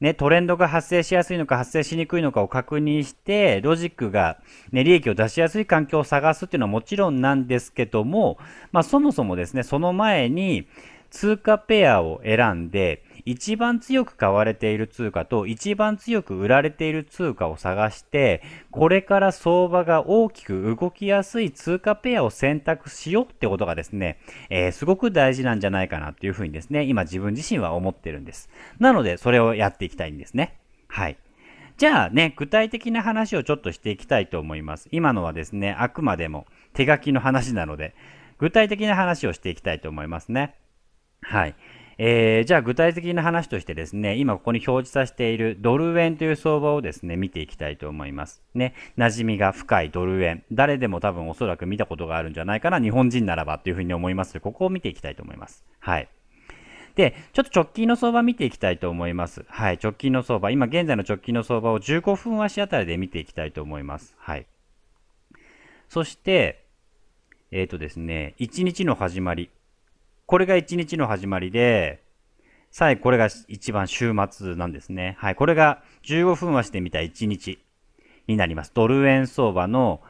ね、トレンドが発生しやすいのか発生しにくいのかを確認して、ロジックが、ね、利益を出しやすい環境を探すっていうのはもちろんなんですけども、まあ、そもそもですね、その前に通貨ペアを選んで、一番強く買われている通貨と一番強く売られている通貨を探して、これから相場が大きく動きやすい通貨ペアを選択しようってことがですね、えー、すごく大事なんじゃないかなっていうふうにですね、今自分自身は思ってるんです。なので、それをやっていきたいんですね。はい。じゃあね、具体的な話をちょっとしていきたいと思います。今のはですね、あくまでも手書きの話なので、具体的な話をしていきたいと思いますね。はい。えー、じゃあ具体的な話としてですね、今ここに表示させているドル円という相場をですね、見ていきたいと思います。ね、馴染みが深いドル円。誰でも多分おそらく見たことがあるんじゃないかな、日本人ならばというふうに思いますここを見ていきたいと思います。はい。で、ちょっと直近の相場見ていきたいと思います。はい、直近の相場、今現在の直近の相場を15分足あたりで見ていきたいと思います。はい。そして、えっ、ー、とですね、1日の始まり。これが1日の始まりで、最後これが一番週末なんですね。はい。これが15分はしてみた1日になります。ドル円相場の、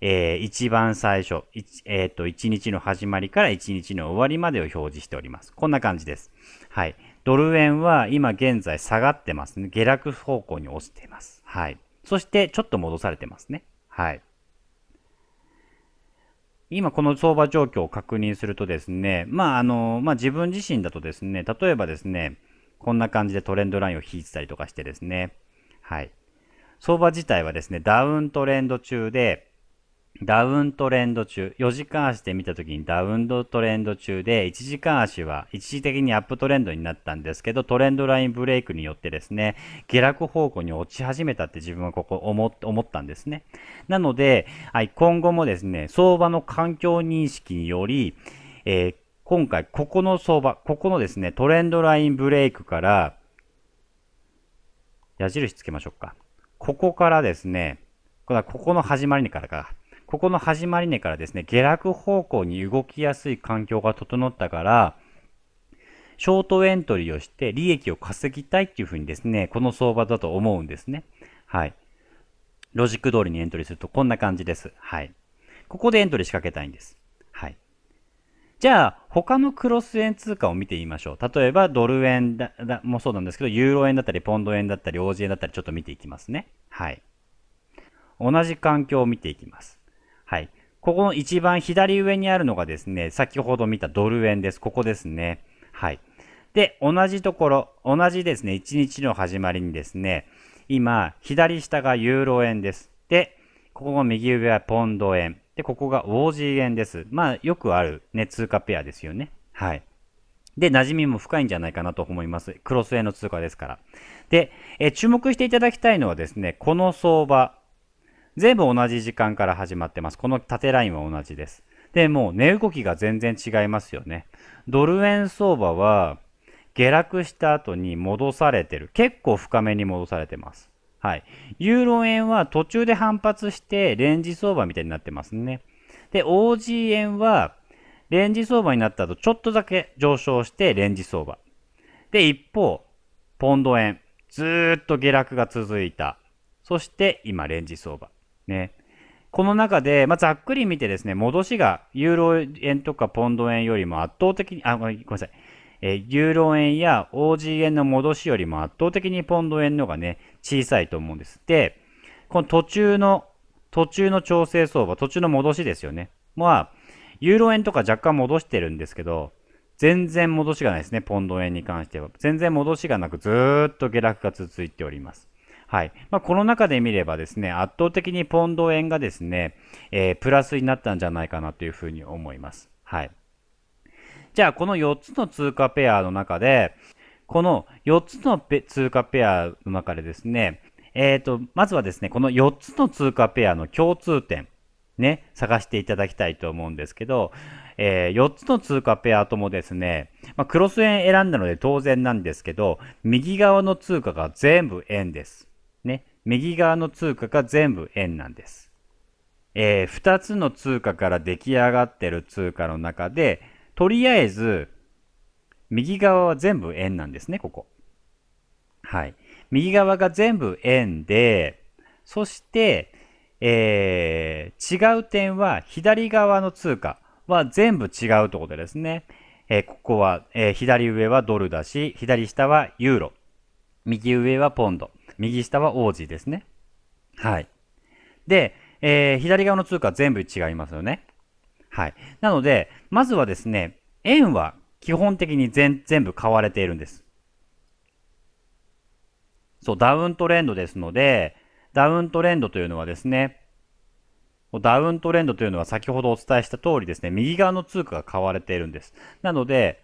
えー、一番最初、一、えー、と、1日の始まりから1日の終わりまでを表示しております。こんな感じです。はい。ドル円は今現在下がってますね。下落方向に落ちています。はい。そして、ちょっと戻されてますね。はい。今この相場状況を確認するとですね、まああの、まあ、自分自身だとですね、例えばですね、こんな感じでトレンドラインを引いてたりとかしてですね、はい。相場自体はですね、ダウントレンド中で、ダウントレンド中、4時間足で見たときにダウンドトレンド中で、1時間足は一時的にアップトレンドになったんですけど、トレンドラインブレイクによってですね、下落方向に落ち始めたって自分はここ思ったんですね。なので、はい、今後もですね、相場の環境認識により、えー、今回、ここの相場、ここのですね、トレンドラインブレイクから、矢印つけましょうか。ここからですね、ここの始まりにからか。ここの始まり値からですね、下落方向に動きやすい環境が整ったから、ショートエントリーをして利益を稼ぎたいっていうふうにですね、この相場だと思うんですね。はい。ロジック通りにエントリーするとこんな感じです。はい。ここでエントリー仕掛けたいんです。はい。じゃあ、他のクロス円通貨を見てみましょう。例えば、ドル円だだもそうなんですけど、ユーロ円だったり、ポンド円だったり、オージ円だったり、ちょっと見ていきますね。はい。同じ環境を見ていきます。はい。ここの一番左上にあるのがですね、先ほど見たドル円です。ここですね。はい。で、同じところ、同じですね、1日の始まりにですね、今、左下がユーロ円です。で、ここが右上はポンド円。で、ここがオージー円です。まあ、よくあるね、通貨ペアですよね。はい。で、馴染みも深いんじゃないかなと思います。クロス円の通貨ですから。で、え注目していただきたいのはですね、この相場全部同じ時間から始まってます。この縦ラインは同じです。で、も値動きが全然違いますよね。ドル円相場は下落した後に戻されてる。結構深めに戻されてます。はい。ユーロ円は途中で反発してレンジ相場みたいになってますね。で、OG 円はレンジ相場になった後ちょっとだけ上昇してレンジ相場。で、一方、ポンド円。ずーっと下落が続いた。そして今レンジ相場。ね。この中で、まあ、ざっくり見てですね、戻しがユーロ円とかポンド円よりも圧倒的に、あ、ごめんなさい。えユーロ円や OG 円の戻しよりも圧倒的にポンド円のがね、小さいと思うんです。で、この途中の、途中の調整相場、途中の戻しですよね。まあ、ユーロ円とか若干戻してるんですけど、全然戻しがないですね、ポンド円に関しては。全然戻しがなく、ずーっと下落が続いております。はいまあ、この中で見ればですね圧倒的にポンド円がですね、えー、プラスになったんじゃないかなというふうに思います。はい、じゃあこの4つの通貨ペアの中でこの4つの通貨ペアの中でですね、えーと、とまずはですねこの4つの通貨ペアの共通点ね、探していただきたいと思うんですけど、えー、4つの通貨ペアともですね、まあ、クロス円選んだので当然なんですけど、右側の通貨が全部円です。右側の通貨が全部円なんです。えー、2つの通貨から出来上がってる通貨の中で、とりあえず、右側は全部円なんですね、ここ。はい。右側が全部円で、そして、えー、違う点は左側の通貨は全部違うってことですね。えー、ここは、えー、左上はドルだし、左下はユーロ。右上はポンド。右下は王子ですね。はい。で、えー、左側の通貨全部違いますよね。はい。なので、まずはですね、円は基本的に全全部買われているんです。そう、ダウントレンドですので、ダウントレンドというのはですね、ダウントレンドというのは先ほどお伝えした通りですね、右側の通貨が買われているんです。なので、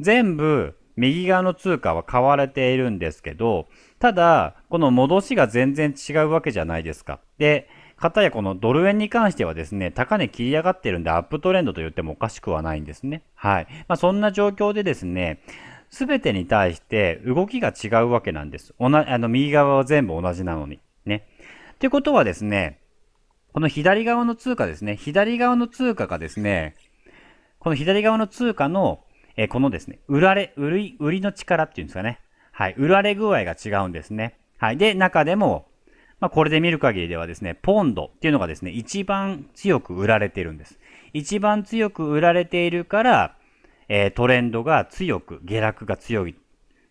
全部右側の通貨は買われているんですけど、ただ、この戻しが全然違うわけじゃないですか。で、かたやこのドル円に関してはですね、高値切り上がってるんでアップトレンドと言ってもおかしくはないんですね。はい。まあ、そんな状況でですね、すべてに対して動きが違うわけなんです。同じ、あの、右側は全部同じなのに。ね。ってことはですね、この左側の通貨ですね、左側の通貨がですね、この左側の通貨のえー、このですね、売られ、売り、売りの力っていうんですかね。はい、売られ具合が違うんですね。はい、で、中でも、まあ、これで見る限りではですね、ポンドっていうのがですね、一番強く売られているんです。一番強く売られているから、えー、トレンドが強く、下落が強い。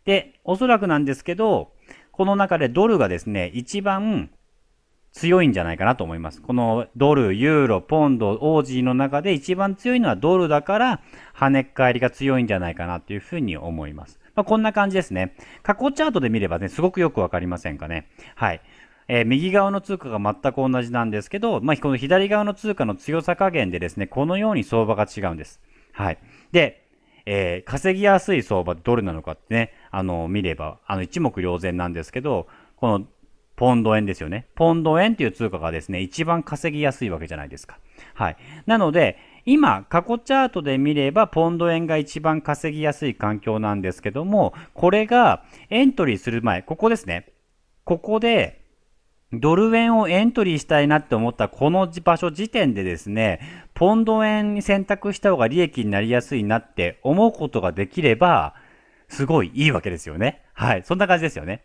で、おそらくなんですけど、この中でドルがですね、一番強いんじゃないかなと思います。このドル、ユーロ、ポンド、オージーの中で一番強いのはドルだから、跳ね返りが強いんじゃないかなというふうに思います。まあ、こんな感じですね。過去チャートで見ればね、すごくよくわかりませんかね。はい。えー、右側の通貨が全く同じなんですけど、まあ、この左側の通貨の強さ加減でですね、このように相場が違うんです。はい。で、えー、稼ぎやすい相場どれなのかってね、あの、見れば、あの、一目瞭然なんですけど、このポンド円ですよね。ポンド円っていう通貨がですね、一番稼ぎやすいわけじゃないですか。はい。なので、今、過去チャートで見れば、ポンド円が一番稼ぎやすい環境なんですけども、これがエントリーする前、ここですね。ここで、ドル円をエントリーしたいなって思ったこの場所時点でですね、ポンド円に選択した方が利益になりやすいなって思うことができれば、すごいいいわけですよね。はい。そんな感じですよね。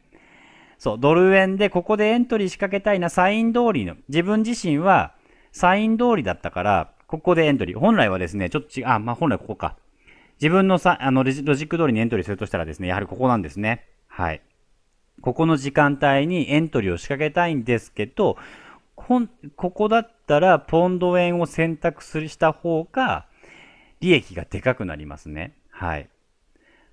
そう、ドル円でここでエントリー仕掛けたいな、サイン通りの、自分自身はサイン通りだったから、ここでエントリー。本来はですね、ちょっと違う、あ、まあ、本来ここか。自分のさ、あのロジ、ロジック通りにエントリーするとしたらですね、やはりここなんですね。はい。ここの時間帯にエントリーを仕掛けたいんですけど、こここだったら、ポンド円を選択するした方が、利益がでかくなりますね。はい。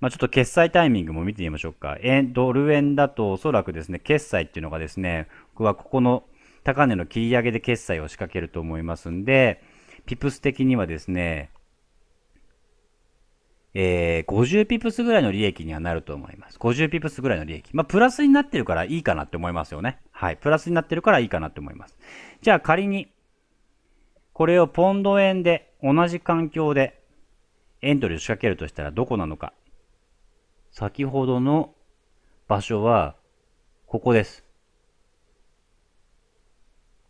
まあ、ちょっと決済タイミングも見てみましょうか。円、ドル円だとおそらくですね、決済っていうのがですね、僕はここの高値の切り上げで決済を仕掛けると思いますんで、ピプス的にはですね、えー、50ピプスぐらいの利益にはなると思います。50ピプスぐらいの利益。まあ、プラスになってるからいいかなって思いますよね。はい。プラスになってるからいいかなって思います。じゃあ仮に、これをポンド円で、同じ環境で、エントリーを仕掛けるとしたらどこなのか。先ほどの場所は、ここです。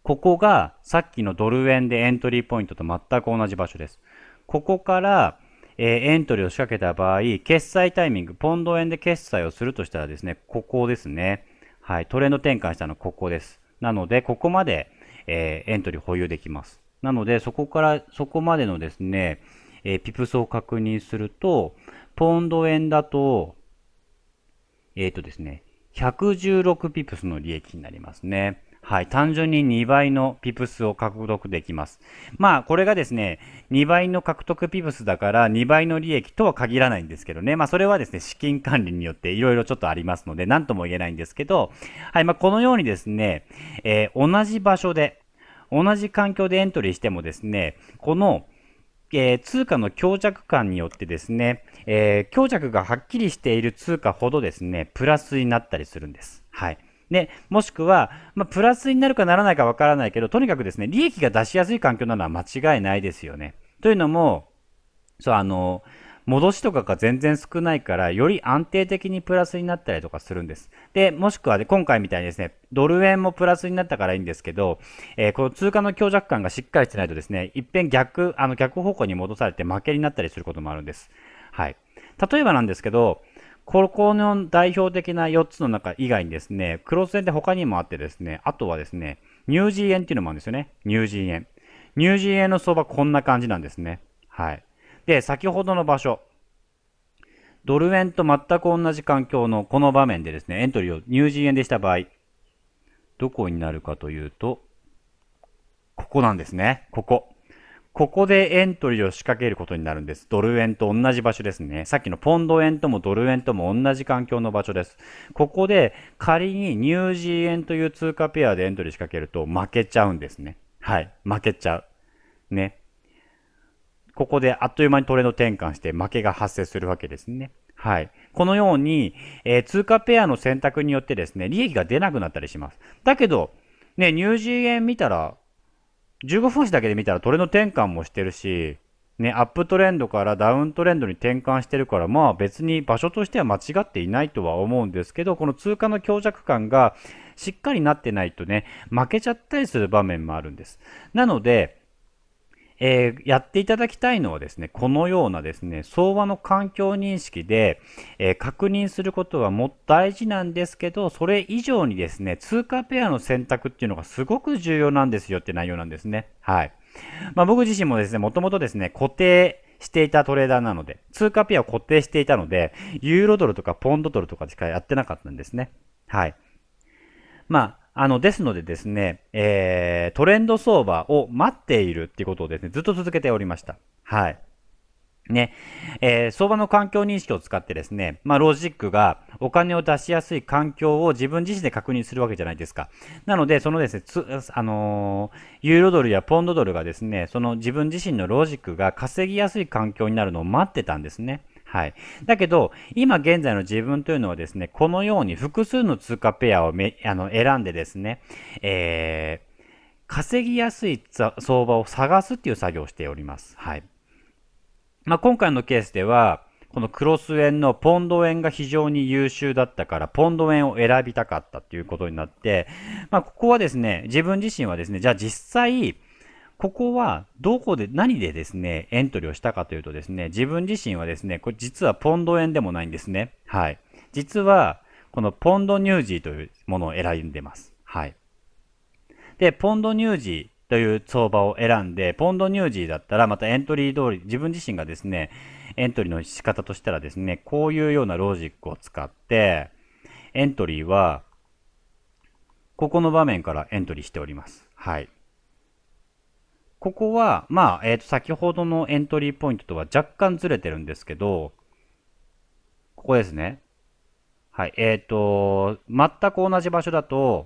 ここがさっきのドル円でエントリーポイントと全く同じ場所です。ここから、えー、エントリーを仕掛けた場合、決済タイミング、ポンド円で決済をするとしたらですね、ここですね。はい、トレンド転換したのここです。なので、ここまで、えー、エントリー保有できます。なので、そこから、そこまでのですね、えー、ピプスを確認すると、ポンド円だと、えっ、ー、とですね、116ピプスの利益になりますね。はい。単純に2倍のピプスを獲得できます。まあ、これがですね、2倍の獲得ピプスだから2倍の利益とは限らないんですけどね。まあ、それはですね、資金管理によっていろいろちょっとありますので、何とも言えないんですけど、はい。まあ、このようにですね、えー、同じ場所で、同じ環境でエントリーしてもですね、このえー、通貨の強弱感によってですね、えー、強弱がはっきりしている通貨ほどですね、プラスになったりするんです。はい。で、もしくは、まあ、プラスになるかならないかわからないけど、とにかくですね、利益が出しやすい環境なのは間違いないですよね。というのも、そう、あの、戻しとかが全然少ないから、より安定的にプラスになったりとかするんです。で、もしくは、ね、今回みたいにですね、ドル円もプラスになったからいいんですけど、えー、この通貨の強弱感がしっかりしてないとですね、一遍逆、あの逆方向に戻されて負けになったりすることもあるんです。はい。例えばなんですけど、ここの代表的な4つの中以外にですね、クロス円って他にもあってですね、あとはですね、ニュージー円っていうのもあるんですよね。ニュージー円。ニュージー円の相場こんな感じなんですね。はい。で、先ほどの場所、ドル円と全く同じ環境のこの場面でですね、エントリーをニュージー円でした場合、どこになるかというと、ここなんですね。ここ。ここでエントリーを仕掛けることになるんです。ドル円と同じ場所ですね。さっきのポンド円ともドル円とも同じ環境の場所です。ここで仮にニュージー円という通貨ペアでエントリー仕掛けると負けちゃうんですね。はい。負けちゃう。ね。ここであっという間にトレンド転換して負けが発生するわけですね。はい。このように、えー、通貨ペアの選択によってですね、利益が出なくなったりします。だけど、ね、ニュージーン見たら、15分足だけで見たらトレンド転換もしてるし、ね、アップトレンドからダウントレンドに転換してるから、まあ別に場所としては間違っていないとは思うんですけど、この通貨の強弱感がしっかりなってないとね、負けちゃったりする場面もあるんです。なので、えー、やっていただきたいのはですね、このようなですね、相場の環境認識で、えー、確認することはもっと大事なんですけど、それ以上にですね、通貨ペアの選択っていうのがすごく重要なんですよって内容なんですね。はい。まあ、僕自身もですね、もともとですね、固定、していたトレーダーなので、通貨ペアを固定していたので、ユーロドルとかポンドドルとかしかやってなかったんですね。はい。まあ、あの、ですのでですね、えー、トレンド相場を待っているっていうことをですね、ずっと続けておりました。はい。ね、えー、相場の環境認識を使ってですね、まあ、ロジックがお金を出しやすい環境を自分自身で確認するわけじゃないですか。なので、そのですね、あのー、ユーロドルやポンドドルがですね、その自分自身のロジックが稼ぎやすい環境になるのを待ってたんですね。はい。だけど、今現在の自分というのはですね、このように複数の通貨ペアをめあの選んでですね、えー、稼ぎやすい相場を探すっていう作業をしております。はい。まあ、今回のケースでは、このクロス円のポンド円が非常に優秀だったから、ポンド円を選びたかったということになって、まあ、ここはですね、自分自身はですね、じゃあ実際、ここはどこで、何でですね、エントリーをしたかというとですね、自分自身はですね、これ実はポンド円でもないんですね。はい。実は、このポンドニュージーというものを選んでます。はい。で、ポンドニュージーという相場を選んで、ポンドニュージーだったら、またエントリー通り、自分自身がですね、エントリーの仕方としたらですね、こういうようなロジックを使って、エントリーは、ここの場面からエントリーしております。はい。ここは、まあ、えっ、ー、と、先ほどのエントリーポイントとは若干ずれてるんですけど、ここですね。はい。えっ、ー、と、全く同じ場所だと、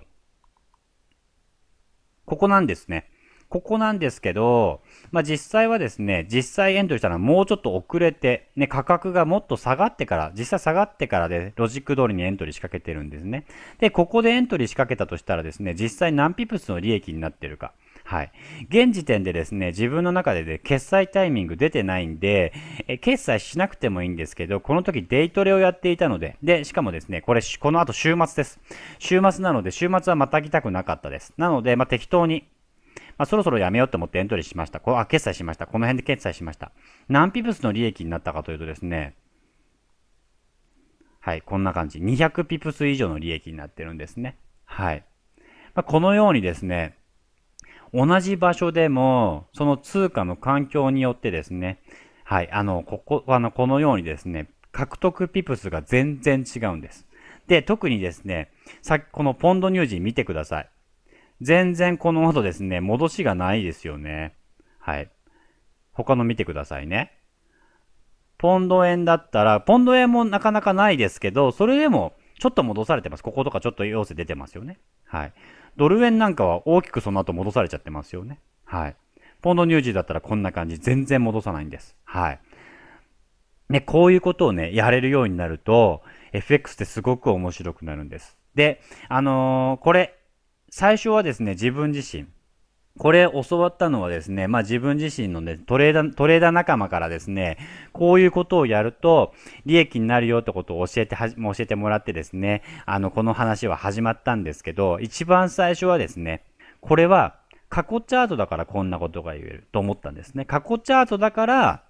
ここなんですね。ここなんですけど、まあ、実際はですね、実際エントリーしたらもうちょっと遅れて、ね、価格がもっと下がってから、実際下がってからで、ロジック通りにエントリー仕掛けてるんですね。で、ここでエントリー仕掛けたとしたらですね、実際何ピプスの利益になってるか。はい。現時点でですね、自分の中で、ね、決済タイミング出てないんで、え決済しなくてもいいんですけど、この時デイトレをやっていたので、で、しかもですね、これ、この後週末です。週末なので、週末はまた来たくなかったです。なので、まあ、適当に、まあ、そろそろやめようと思ってエントリーしました。こあ、決済しました。この辺で決済しました。何ピプスの利益になったかというとですね、はい、こんな感じ。200ピプス以上の利益になってるんですね。はい。まあ、このようにですね、同じ場所でも、その通貨の環境によってですね、はい、あの、ここ、あの、このようにですね、獲得ピプスが全然違うんです。で、特にですね、さっきこのポンドニュージー見てください。全然この後ですね、戻しがないですよね。はい。他の見てくださいね。ポンド円だったら、ポンド円もなかなかないですけど、それでもちょっと戻されてます。こことかちょっと要請出てますよね。はい。ドル円なんかは大きくその後戻されちゃってますよね。はい。ポンドニュージーだったらこんな感じ、全然戻さないんです。はい。ね、こういうことをね、やれるようになると、FX ってすごく面白くなるんです。で、あのー、これ、最初はですね、自分自身、これ教わったのはですね、まあ自分自身のね、トレーダー、トレーダー仲間からですね、こういうことをやると利益になるよってことを教えて教えてもらってですね、あの、この話は始まったんですけど、一番最初はですね、これは過去チャートだからこんなことが言えると思ったんですね。過去チャートだから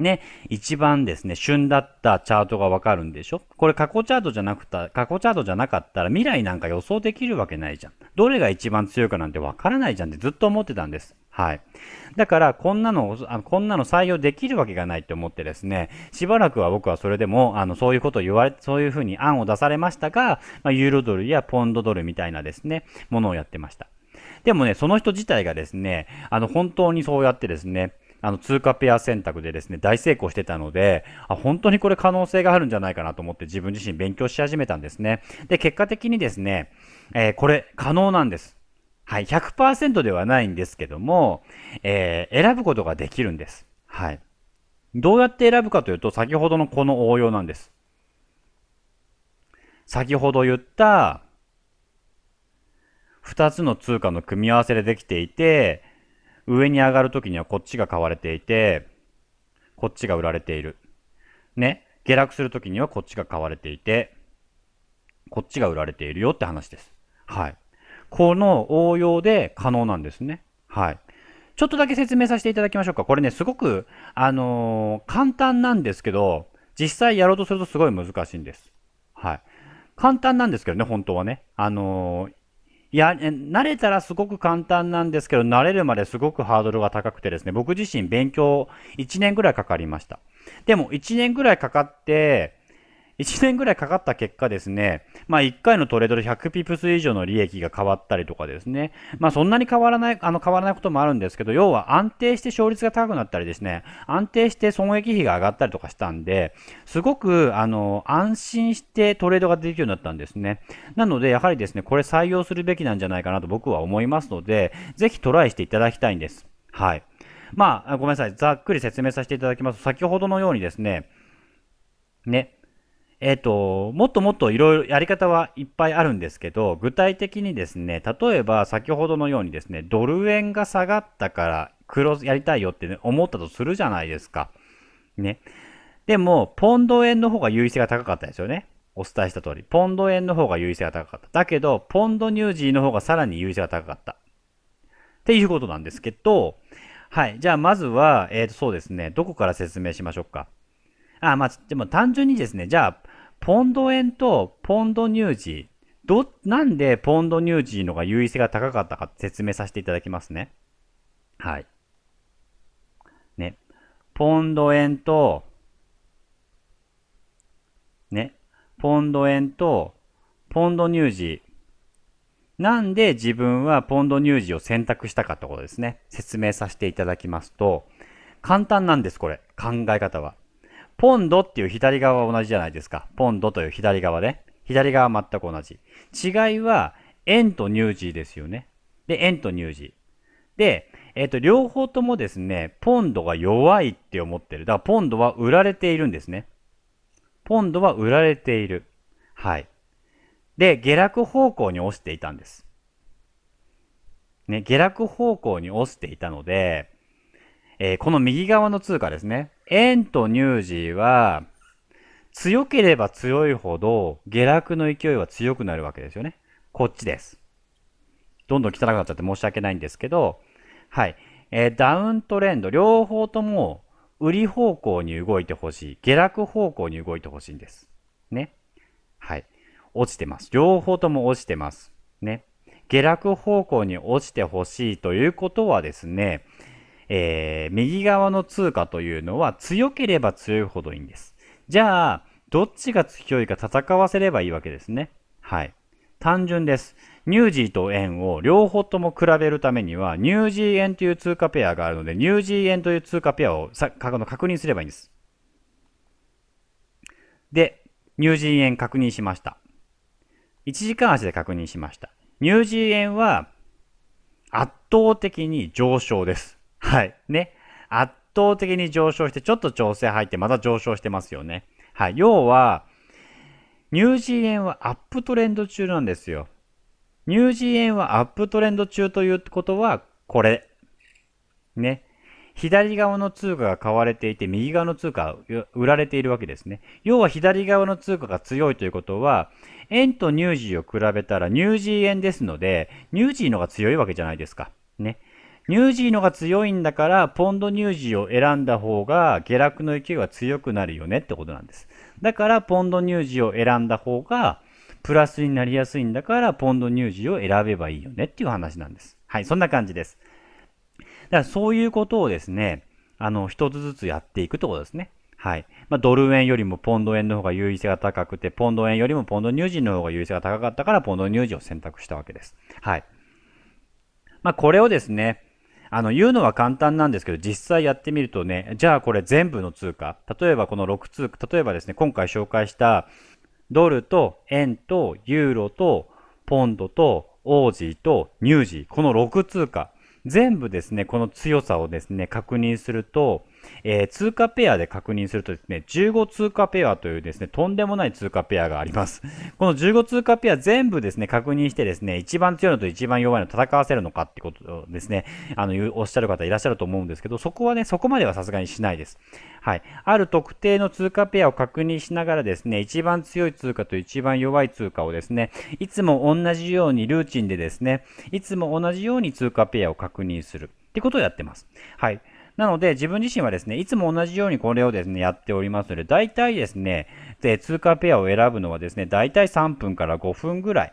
ね、一番ですね、旬だったチャートがわかるんでしょこれ過去チャートじゃなくた、過去チャートじゃなかったら未来なんか予想できるわけないじゃん。どれが一番強いかなんてわからないじゃんってずっと思ってたんです。はい。だから、こんなの、あこんなの採用できるわけがないって思ってですね、しばらくは僕はそれでも、あの、そういうことを言われ、そういうふうに案を出されましたが、まあ、ユーロドルやポンドドルみたいなですね、ものをやってました。でもね、その人自体がですね、あの、本当にそうやってですね、あの通貨ペア選択でですね、大成功してたので、あ本当にこれ可能性があるんじゃないかなと思って自分自身勉強し始めたんですね。で、結果的にですね、えー、これ可能なんです。はい、100%ではないんですけども、えー、選ぶことができるんです。はい。どうやって選ぶかというと、先ほどのこの応用なんです。先ほど言った、2つの通貨の組み合わせでできていて、上に上がるときにはこっちが買われていて、こっちが売られている。ね。下落するときにはこっちが買われていて、こっちが売られているよって話です。はい。この応用で可能なんですね。はい。ちょっとだけ説明させていただきましょうか。これね、すごく、あのー、簡単なんですけど、実際やろうとするとすごい難しいんです。はい。簡単なんですけどね、本当はね。あのー、いや、慣れたらすごく簡単なんですけど、慣れるまですごくハードルが高くてですね、僕自身勉強1年ぐらいかかりました。でも1年ぐらいかかって、1年ぐらいかかった結果ですね、まあ1回のトレードで100ピプス以上の利益が変わったりとかですね、まあそんなに変わらない、あの変わらないこともあるんですけど、要は安定して勝率が高くなったりですね、安定して損益比が上がったりとかしたんで、すごくあの安心してトレードができるようになったんですね。なのでやはりですね、これ採用するべきなんじゃないかなと僕は思いますので、ぜひトライしていただきたいんです。はい。まあ、ごめんなさい。ざっくり説明させていただきますと、先ほどのようにですね、ね、えっ、ー、と、もっともっといろいろやり方はいっぱいあるんですけど、具体的にですね、例えば先ほどのようにですね、ドル円が下がったから黒やりたいよって、ね、思ったとするじゃないですか。ね。でも、ポンド円の方が優位性が高かったですよね。お伝えした通り。ポンド円の方が優位性が高かった。だけど、ポンドニュージーの方がさらに優位性が高かった。っていうことなんですけど、はい。じゃあ、まずは、えっ、ー、と、そうですね。どこから説明しましょうか。あ、まあ、でも単純にですね、じゃあ、ポンド円とポンド乳児、ど、なんでポンド乳児のが優位性が高かったか説明させていただきますね。はい。ね。ポンド円と、ね。ポンド円と、ポンド乳児。なんで自分はポンド乳児を選択したかってことですね。説明させていただきますと、簡単なんです、これ。考え方は。ポンドっていう左側は同じじゃないですか。ポンドという左側ね。左側は全く同じ。違いは、円と乳児ですよね。で、円と乳児。で、えっ、ー、と、両方ともですね、ポンドが弱いって思ってる。だから、ポンドは売られているんですね。ポンドは売られている。はい。で、下落方向に押していたんです。ね、下落方向に押していたので、えー、この右側の通貨ですね。円と乳児は、強ければ強いほど、下落の勢いは強くなるわけですよね。こっちです。どんどん汚くなっちゃって申し訳ないんですけど、はい。えー、ダウントレンド、両方とも、売り方向に動いてほしい。下落方向に動いてほしいんです。ね。はい。落ちてます。両方とも落ちてます。ね。下落方向に落ちてほしいということはですね、えー、右側の通貨というのは強ければ強いほどいいんです。じゃあ、どっちが強いか戦わせればいいわけですね。はい。単純です。ニュージーと円を両方とも比べるためには、ニュージー円という通貨ペアがあるので、ニュージー円という通貨ペアをさ確認すればいいんです。で、ニュージー円確認しました。1時間足で確認しました。ニュージー円は圧倒的に上昇です。はい。ね。圧倒的に上昇して、ちょっと調整入って、また上昇してますよね。はい。要は、ニュージー円はアップトレンド中なんですよ。ニュージー円はアップトレンド中ということは、これ。ね。左側の通貨が買われていて、右側の通貨が売られているわけですね。要は左側の通貨が強いということは、円とニュージーを比べたらニュージー円ですので、ニュージーのが強いわけじゃないですか。ね。ニュージーのが強いんだから、ポンドニュージーを選んだ方が、下落の勢いは強くなるよねってことなんです。だから、ポンドニュージーを選んだ方が、プラスになりやすいんだから、ポンドニュージーを選べばいいよねっていう話なんです。はい、そんな感じです。だからそういうことをですね、あの、一つずつやっていくってことですね。はい。まあ、ドル円よりもポンド円の方が優位性が高くて、ポンド円よりもポンドニュージーの方が優位性が高かったから、ポンドニュージーを選択したわけです。はい。まあ、これをですね、あの、言うのは簡単なんですけど、実際やってみるとね、じゃあこれ全部の通貨、例えばこの6通貨、例えばですね、今回紹介したドルと円とユーロとポンドとオージーとニュージー、この6通貨、全部ですね、この強さをですね、確認すると、えー、通貨ペアで確認するとですね、15通貨ペアというですね、とんでもない通貨ペアがあります。この15通貨ペア全部ですね、確認してですね、一番強いのと一番弱いの戦わせるのかってことですね、あの、おっしゃる方いらっしゃると思うんですけど、そこはね、そこまではさすがにしないです。はい。ある特定の通貨ペアを確認しながらですね、一番強い通貨と一番弱い通貨をですね、いつも同じようにルーチンでですね、いつも同じように通貨ペアを確認する。ってことをやってます。はい。なので、自分自身はですね、いつも同じようにこれをですね、やっておりますので、大体ですね、で通貨ペアを選ぶのはですね、大体3分から5分ぐらい、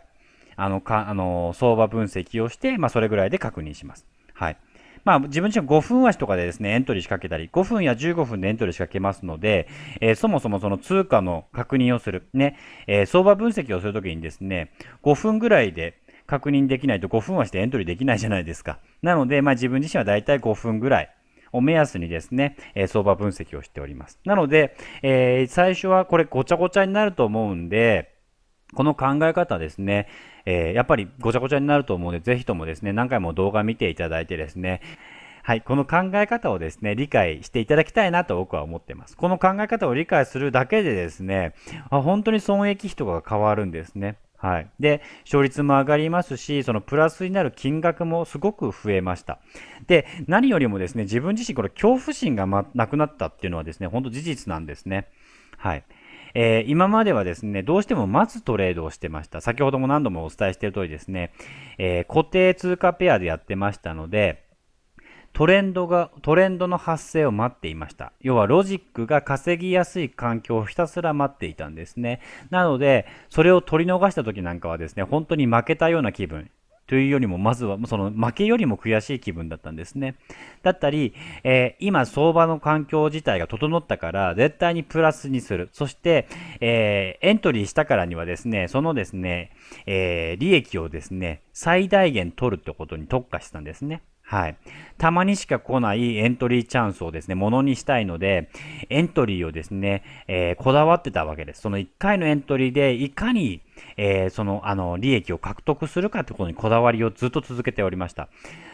あの、かあの相場分析をして、まあ、それぐらいで確認します。はい。まあ、自分自身5分足とかでですね、エントリー仕掛けたり、5分や15分でエントリー仕掛けますので、えー、そもそもその通貨の確認をする、ね、えー、相場分析をするときにですね、5分ぐらいで確認できないと5分足でエントリーできないじゃないですか。なので、まあ自分自身はだいたい5分ぐらいを目安にですね、え相場分析をしております。なので、えー、最初はこれごちゃごちゃになると思うんで、この考え方ですね、えー、やっぱりごちゃごちゃになると思うので、ぜひともですね、何回も動画見ていただいてですね、はい、この考え方をですね、理解していただきたいなと僕は思ってます。この考え方を理解するだけでですね、あ本当に損益比とかが変わるんですね。はい、で勝率も上がりますし、そのプラスになる金額もすごく増えました。で、何よりもですね自分自身、これ、恐怖心が、ま、なくなったっていうのは、ですね本当、事実なんですね。はいえー、今まではですねどうしても待つトレードをしてました。先ほども何度もお伝えしている通りですね、えー、固定通貨ペアでやってましたので、トレンドが、トレンドの発生を待っていました。要はロジックが稼ぎやすい環境をひたすら待っていたんですね。なので、それを取り逃した時なんかはですね、本当に負けたような気分。というよりも、まずは、その負けよりも悔しい気分だったんですね。だったり、えー、今相場の環境自体が整ったから、絶対にプラスにする。そして、えー、エントリーしたからにはですね、そのですね、えー、利益をですね、最大限取るってことに特化したんですね。はい。たまにしか来ないエントリーチャンスをですね、ものにしたいので、エントリーをですね、えー、こだわってたわけです。その1回のエントリーで、いかに、えー、その、あの、利益を獲得するかってことにこだわりをずっと続けておりました。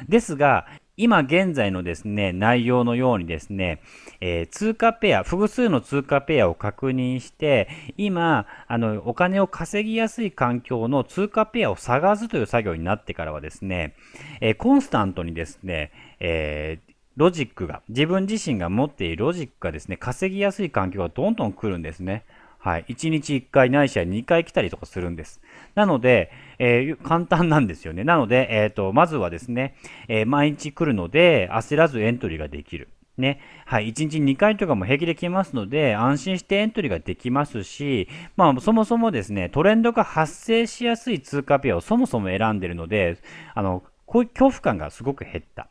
ですが、今現在のですね、内容のようにですね、えー、通貨ペア、複数の通貨ペアを確認して、今、あの、お金を稼ぎやすい環境の通貨ペアを探すという作業になってからはですね、えー、コンスタントにですね、えー、ロジックが、自分自身が持っているロジックがですね、稼ぎやすい環境がどんどん来るんですね。はい。1日1回ないしは2回来たりとかするんです。なので、えー、簡単なんですよね。なので、えっ、ー、と、まずはですね、えー、毎日来るので、焦らずエントリーができる。ね。はい。1日2回とかも平気で来ますので、安心してエントリーができますし、まあ、そもそもですね、トレンドが発生しやすい通貨ペアをそもそも選んでるので、あの、こういう恐怖感がすごく減った。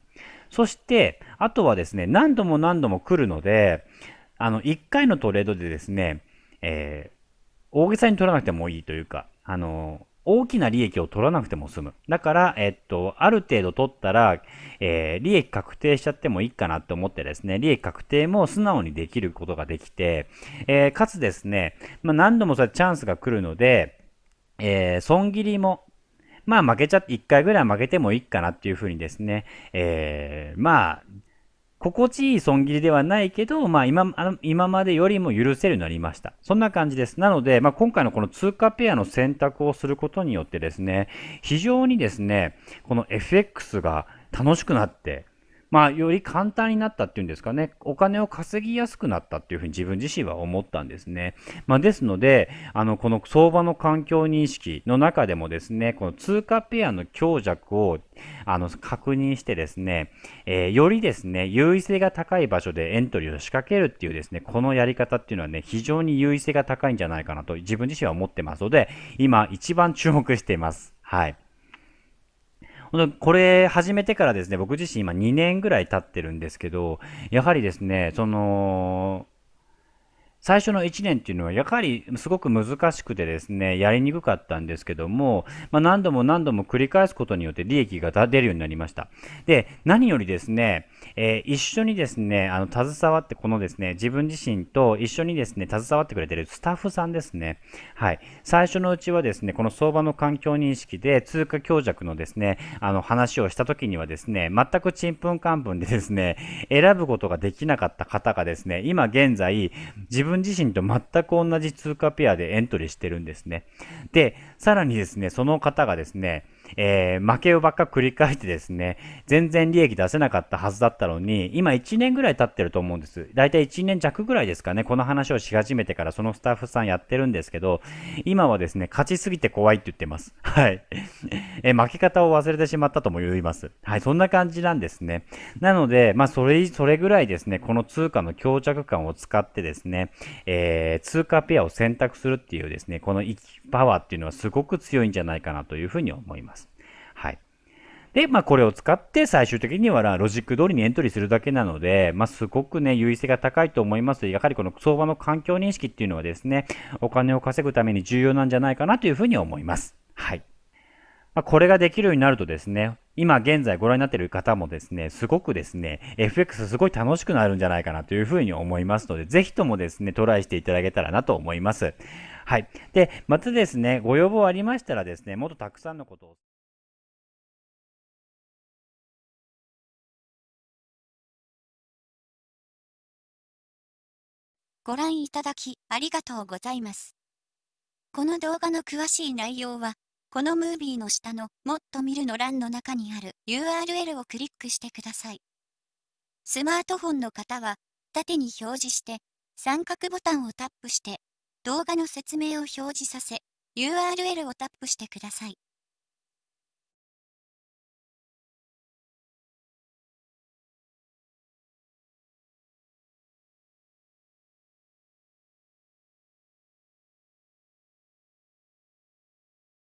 そして、あとはですね、何度も何度も来るので、あの、1回のトレードでですね、えー、大げさに取らなくてもいいというか、あの、大きな利益を取らなくても済む。だから、えっと、ある程度取ったら、えー、利益確定しちゃってもいいかなって思ってですね、利益確定も素直にできることができて、えー、かつですね、まあ、何度もそれチャンスが来るので、えー、損切りも、まあ負けちゃって、1回ぐらい負けてもいいかなっていうふうにですね、えー、まあ心地いい損切りではないけど、まあ今、今までよりも許せるようになりました。そんな感じです。なので、まあ、今回のこの通貨ペアの選択をすることによってですね、非常にですね、この FX が楽しくなってまあ、より簡単になったっていうんですかね、お金を稼ぎやすくなったっていうふうに自分自身は思ったんですね。まあ、ですので、あの、この相場の環境認識の中でもですね、この通貨ペアの強弱をあの確認してですね、えー、よりですね、優位性が高い場所でエントリーを仕掛けるっていうですね、このやり方っていうのはね、非常に優位性が高いんじゃないかなと自分自身は思ってますので、今一番注目しています。はい。これ始めてからですね、僕自身今2年ぐらい経ってるんですけど、やはりですね、その、最初の1年っていうのはやはりすごく難しくてですね、やりにくかったんですけども、まあ、何度も何度も繰り返すことによって利益が出るようになりました。で、何よりですね、えー、一緒にですね、あの、携わって、このですね、自分自身と一緒にですね、携わってくれてるスタッフさんですね。はい。最初のうちはですね、この相場の環境認識で通貨強弱のですね、あの、話をした時にはですね、全くちんぷんかんぷんでですね、選ぶことができなかった方がですね、今現在、自分分自身と全く同じ通貨ペアでエントリーしてるんですね。で、さらにですね、その方がですね、えー、負けをばっか繰り返してですね、全然利益出せなかったはずだったのに、今1年ぐらい経ってると思うんです。だいたい1年弱ぐらいですかね、この話をし始めてからそのスタッフさんやってるんですけど、今はですね、勝ちすぎて怖いって言ってます。はい。えー、負け方を忘れてしまったとも言います。はい、そんな感じなんですね。なので、まあ、それ、それぐらいですね、この通貨の強弱感を使ってですね、えー、通貨ペアを選択するっていうですね、このパワーっていうのはすごく強いんじゃないかなというふうに思います。で、まあ、これを使って最終的にはロジック通りにエントリーするだけなので、まあ、すごくね、優位性が高いと思います。やはりこの相場の環境認識っていうのはですね、お金を稼ぐために重要なんじゃないかなというふうに思います。はい。まあ、これができるようになるとですね、今現在ご覧になっている方もですね、すごくですね、FX すごい楽しくなるんじゃないかなというふうに思いますので、ぜひともですね、トライしていただけたらなと思います。はい。で、またですね、ご要望ありましたらですね、もっとたくさんのことをご覧いただきありがとうございます。この動画の詳しい内容は、このムービーの下のもっと見るの欄の中にある URL をクリックしてください。スマートフォンの方は、縦に表示して、三角ボタンをタップして、動画の説明を表示させ、URL をタップしてください。